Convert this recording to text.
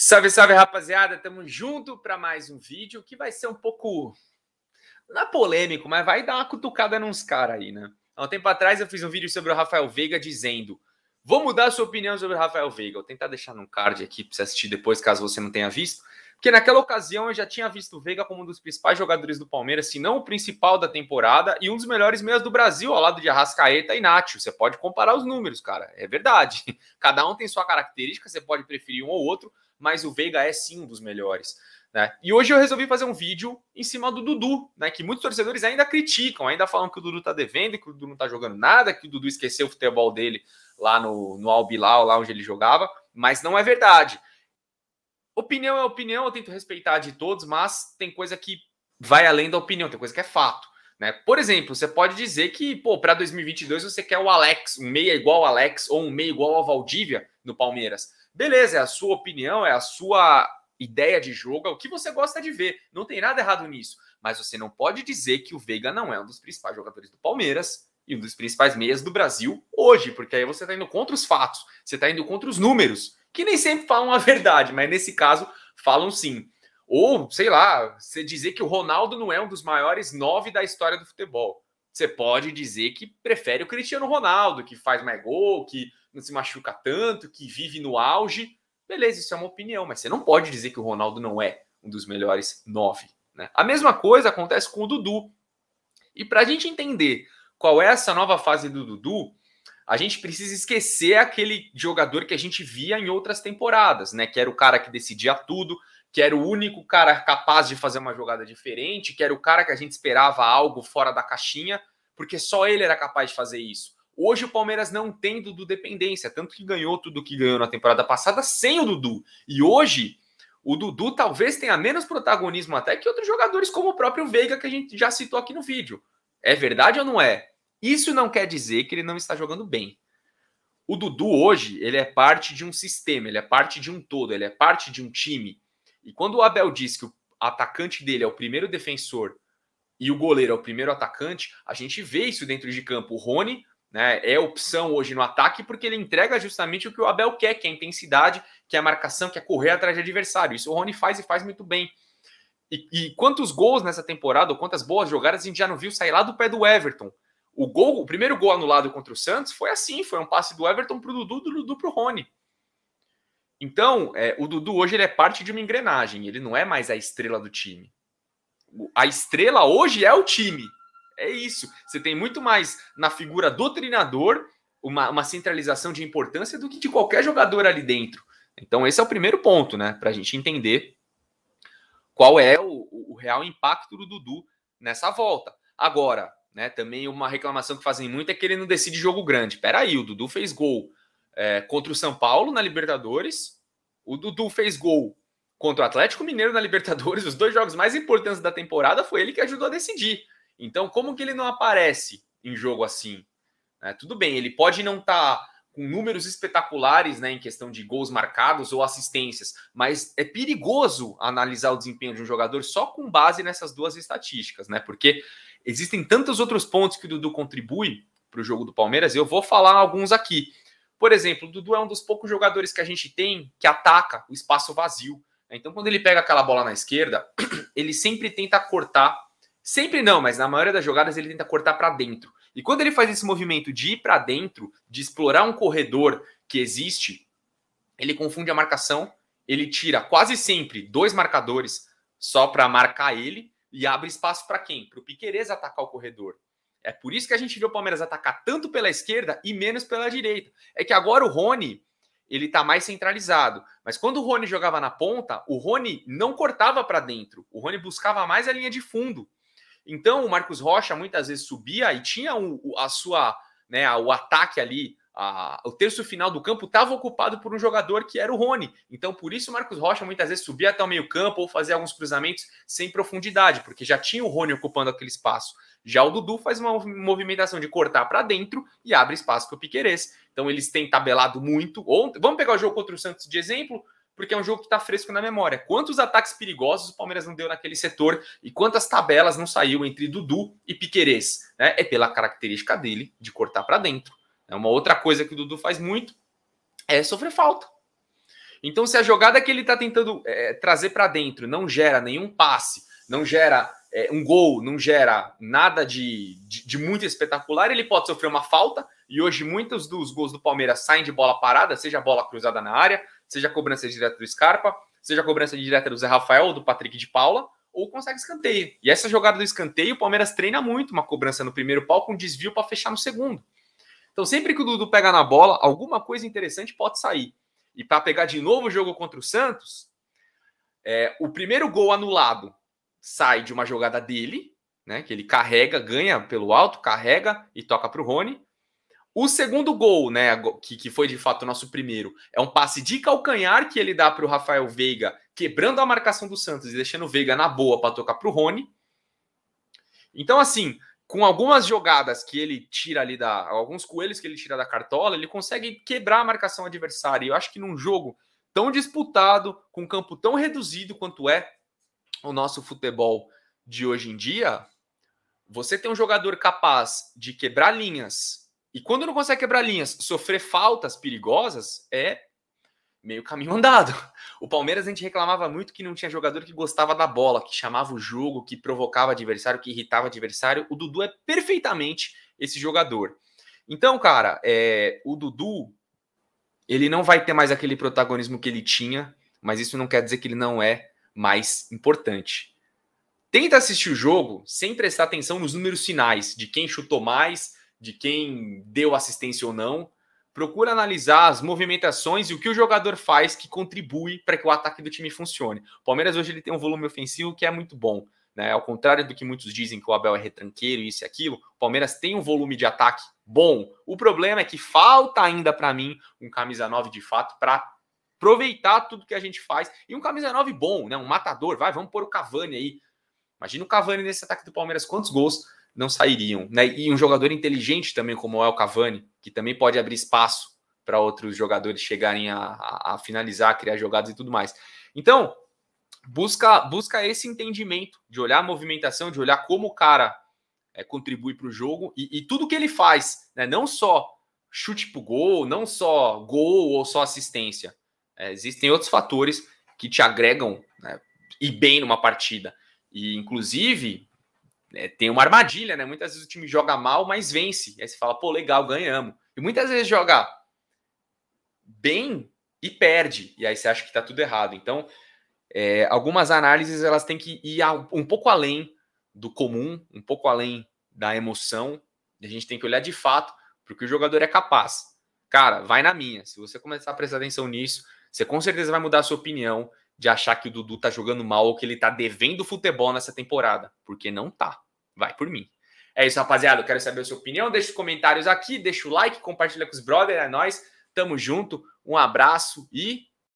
Salve, salve, rapaziada! Tamo junto para mais um vídeo que vai ser um pouco. Não é polêmico, mas vai dar uma cutucada nos caras aí, né? Há um tempo atrás eu fiz um vídeo sobre o Rafael Veiga dizendo: Vou mudar a sua opinião sobre o Rafael Veiga. Vou tentar deixar num card aqui para você assistir depois, caso você não tenha visto. Porque naquela ocasião eu já tinha visto o Veiga como um dos principais jogadores do Palmeiras, se não o principal da temporada, e um dos melhores meias do Brasil, ao lado de Arrascaeta e Nacho. Você pode comparar os números, cara. É verdade. Cada um tem sua característica, você pode preferir um ou outro, mas o Veiga é sim um dos melhores. Né? E hoje eu resolvi fazer um vídeo em cima do Dudu, né? Que muitos torcedores ainda criticam, ainda falam que o Dudu está devendo, que o Dudu não está jogando nada, que o Dudu esqueceu o futebol dele lá no, no Albilau, lá onde ele jogava, mas não é verdade. Opinião é opinião, eu tento respeitar de todos, mas tem coisa que vai além da opinião, tem coisa que é fato. Né? Por exemplo, você pode dizer que, pô, para 2022 você quer o Alex, um meia igual ao Alex ou um meia igual ao Valdívia no Palmeiras. Beleza, é a sua opinião, é a sua ideia de jogo, é o que você gosta de ver. Não tem nada errado nisso. Mas você não pode dizer que o Veiga não é um dos principais jogadores do Palmeiras e um dos principais meias do Brasil hoje, porque aí você está indo contra os fatos, você está indo contra os números, que nem sempre falam a verdade, mas nesse caso falam sim. Ou, sei lá, você dizer que o Ronaldo não é um dos maiores nove da história do futebol. Você pode dizer que prefere o Cristiano Ronaldo, que faz mais gol, que não se machuca tanto, que vive no auge. Beleza, isso é uma opinião, mas você não pode dizer que o Ronaldo não é um dos melhores nove. Né? A mesma coisa acontece com o Dudu. E para a gente entender qual é essa nova fase do Dudu, a gente precisa esquecer aquele jogador que a gente via em outras temporadas, né? Que era o cara que decidia tudo, que era o único cara capaz de fazer uma jogada diferente, que era o cara que a gente esperava algo fora da caixinha, porque só ele era capaz de fazer isso. Hoje o Palmeiras não tem Dudu dependência, tanto que ganhou tudo que ganhou na temporada passada sem o Dudu. E hoje o Dudu talvez tenha menos protagonismo até que outros jogadores, como o próprio Veiga, que a gente já citou aqui no vídeo. É verdade ou não é? Isso não quer dizer que ele não está jogando bem. O Dudu hoje, ele é parte de um sistema, ele é parte de um todo, ele é parte de um time. E quando o Abel diz que o atacante dele é o primeiro defensor e o goleiro é o primeiro atacante, a gente vê isso dentro de campo. O Rony né? É opção hoje no ataque porque ele entrega justamente o que o Abel quer, que é a intensidade, que é a marcação, que é correr atrás de adversário. Isso o Rony faz e faz muito bem. E, e quantos gols nessa temporada, ou quantas boas jogadas a gente já não viu sair lá do pé do Everton? O gol, o primeiro gol anulado contra o Santos foi assim, foi um passe do Everton para o Dudu, do Dudu para o Rony. Então, é, o Dudu hoje ele é parte de uma engrenagem, ele não é mais a estrela do time. A estrela hoje é o time. É isso. Você tem muito mais na figura do treinador uma, uma centralização de importância do que de qualquer jogador ali dentro. Então, esse é o primeiro ponto, né? Para a gente entender qual é o, o, real impacto do Dudu nessa volta. Agora, né? Também uma reclamação que fazem muito é que ele não decide jogo grande. Peraí, o Dudu fez gol é, contra o São Paulo na Libertadores. O Dudu fez gol contra o Atlético Mineiro na Libertadores. Os dois jogos mais importantes da temporada foi ele que ajudou a decidir. Então, como que ele não aparece em jogo assim? É, tudo bem, ele pode não estar tá com números espetaculares né, em questão de gols marcados ou assistências, mas é perigoso analisar o desempenho de um jogador só com base nessas duas estatísticas, né? Porque existem tantos outros pontos que o Dudu contribui para o jogo do Palmeiras, eu vou falar alguns aqui. Por exemplo, o Dudu é um dos poucos jogadores que a gente tem que ataca o espaço vazio. Então, quando ele pega aquela bola na esquerda, ele sempre tenta cortar Sempre não, mas na maioria das jogadas ele tenta cortar para dentro. E quando ele faz esse movimento de ir para dentro, de explorar um corredor que existe, ele confunde a marcação, ele tira quase sempre dois marcadores só para marcar ele e abre espaço para quem? Para o Piquerez atacar o corredor. É por isso que a gente viu o Palmeiras atacar tanto pela esquerda e menos pela direita. É que agora o Rony, ele está mais centralizado. Mas quando o Rony jogava na ponta, o Rony não cortava para dentro. O Rony buscava mais a linha de fundo. Então o Marcos Rocha muitas vezes subia e tinha o, a sua, né, o ataque ali, a, o terço final do campo estava ocupado por um jogador que era o Rony. Então por isso o Marcos Rocha muitas vezes subia até o meio campo ou fazia alguns cruzamentos sem profundidade, porque já tinha o Rony ocupando aquele espaço. Já o Dudu faz uma movimentação de cortar para dentro e abre espaço para o Piqueires. Então eles têm tabelado muito. vamos pegar o jogo contra o Santos de exemplo porque é um jogo que está fresco na memória. Quantos ataques perigosos o Palmeiras não deu naquele setor e quantas tabelas não saiu entre Dudu e Piquerez? Né? É pela característica dele de cortar para dentro. É uma outra coisa que o Dudu faz muito é sofrer falta. Então, se a jogada que ele está tentando é, trazer para dentro não gera nenhum passe, não gera é, um gol, não gera nada de, de, de, muito espetacular, ele pode sofrer uma falta, e hoje muitos dos gols do Palmeiras saem de bola parada, seja bola cruzada na área, seja cobrança direta do Scarpa, seja cobrança direta do Zé Rafael ou do Patrick de Paula, ou consegue escanteio. E essa jogada do escanteio, o Palmeiras treina muito, uma cobrança no primeiro pau com desvio para fechar no segundo. Então, sempre que o Dudu pega na bola, alguma coisa interessante pode sair. E para pegar de novo o jogo contra o Santos, é, o primeiro gol anulado sai de uma jogada dele, né, que ele carrega, ganha pelo alto, carrega e toca para o Rony. O segundo gol, né, que, que foi de fato o nosso primeiro, é um passe de calcanhar que ele dá para o Rafael Veiga, quebrando a marcação do Santos e deixando o Veiga na boa para tocar para o Rony. Então, assim, com algumas jogadas que ele tira ali da. alguns coelhos que ele tira da cartola, ele consegue quebrar a marcação adversária. E eu acho que num jogo tão disputado, com campo tão reduzido quanto é, o nosso futebol de hoje em dia, você tem um jogador capaz de quebrar linhas e quando não consegue quebrar linhas, sofrer faltas perigosas é meio caminho andado. O Palmeiras a gente reclamava muito que não tinha jogador que gostava da bola, que chamava o jogo, que provocava adversário, que irritava adversário. O Dudu é perfeitamente esse jogador. Então, cara, é, o Dudu ele não vai ter mais aquele protagonismo que ele tinha, mas isso não quer dizer que ele não é mais importante. Tenta assistir o jogo sem prestar atenção nos números finais, de quem chutou mais, de quem deu assistência ou não. Procura analisar as movimentações e o que o jogador faz que contribui para que o ataque do time funcione. O Palmeiras hoje ele tem um volume ofensivo que é muito bom. Né? Ao contrário do que muitos dizem que o Abel é retranqueiro, isso e aquilo, o Palmeiras tem um volume de ataque bom. O problema é que falta ainda para mim um camisa 9 de fato para aproveitar tudo que a gente faz. E um camisa 9 bom, né? Um matador, vai, vamos pôr o Cavani aí. Imagina o Cavani nesse ataque do Palmeiras, quantos gols não sairiam, né? E um jogador inteligente também, como é o Cavani, que também pode abrir espaço para outros jogadores chegarem a, a, a finalizar, criar jogadas e tudo mais. Então, busca busca esse entendimento de olhar a movimentação, de olhar como o cara é, contribui para o jogo e, e, tudo que ele faz, né? Não só chute para o gol, não só gol ou só assistência, é, existem outros fatores que te agregam né, e bem numa partida. E, inclusive, é, tem uma armadilha, né? Muitas vezes o time joga mal, mas vence. Aí você fala, pô, legal, ganhamos. E muitas vezes joga bem e perde. E aí você acha que tá tudo errado. Então, é, algumas análises elas têm que ir um pouco além do comum, um pouco além da emoção. A gente tem que olhar de fato porque o jogador é capaz. Cara, vai na minha. Se você começar a prestar atenção nisso, você com certeza vai mudar a sua opinião de achar que o Dudu tá jogando mal ou que ele tá devendo futebol nessa temporada, porque não tá. Vai por mim. É isso, rapaziada. Eu quero saber a sua opinião. Deixa os comentários aqui, deixa o like, compartilha com os brothers, é nóis. Tamo junto, um abraço e